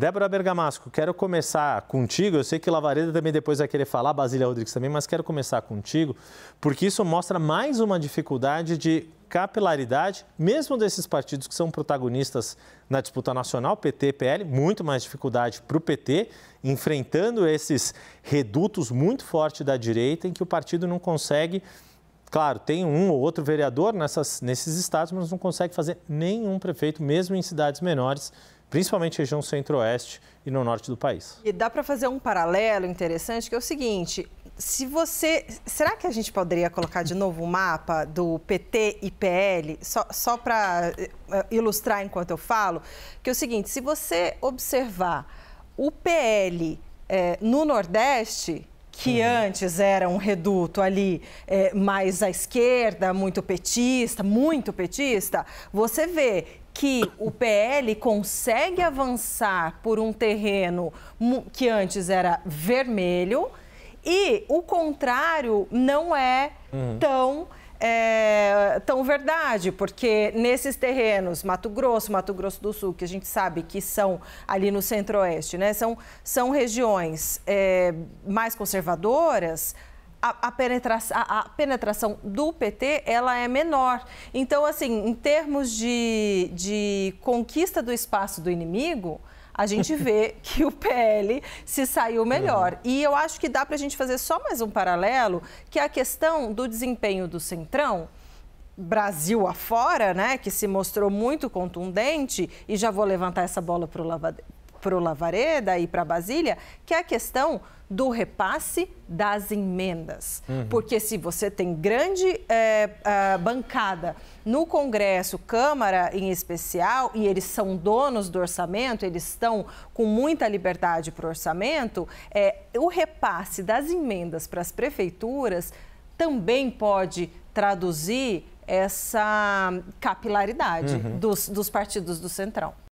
Débora Bergamasco, quero começar contigo. Eu sei que Lavareda também depois vai querer falar, Basília Rodrigues também, mas quero começar contigo, porque isso mostra mais uma dificuldade de capilaridade, mesmo desses partidos que são protagonistas na disputa nacional, PT, PL, muito mais dificuldade para o PT, enfrentando esses redutos muito fortes da direita, em que o partido não consegue Claro, tem um ou outro vereador nessas, nesses estados, mas não consegue fazer nenhum prefeito, mesmo em cidades menores, principalmente região centro-oeste e no norte do país. E dá para fazer um paralelo interessante, que é o seguinte: se você. Será que a gente poderia colocar de novo o um mapa do PT e PL, só, só para eh, ilustrar enquanto eu falo? Que é o seguinte: se você observar o PL é, eh, no Nordeste que uhum. antes era um reduto ali é, mais à esquerda, muito petista, muito petista, você vê que o PL consegue avançar por um terreno que antes era vermelho e o contrário não é uhum. tão é, tão verdade, porque nesses terrenos, Mato Grosso, Mato Grosso do Sul, que a gente sabe que são ali no centro-oeste, né, são, são regiões é, mais conservadoras, a, a, penetração, a, a, penetração do PT ela é menor. Então, assim, em termos de, de conquista do espaço do inimigo, a gente vê que o PL se saiu melhor. Uhum. E eu acho que dá para a gente fazer só mais um paralelo, que é a questão do desempenho do Centrão. Brasil afora, né, que se mostrou muito contundente, e já vou levantar essa bola para o para o Lavareda e para Basília, que é a questão do repasse das emendas. Uhum. Porque se você tem grande é, bancada no Congresso, Câmara em especial, e eles são donos do orçamento, eles estão com muita liberdade para o orçamento, é, o repasse das emendas para as prefeituras também pode traduzir essa capilaridade uhum. dos, dos partidos do Centrão.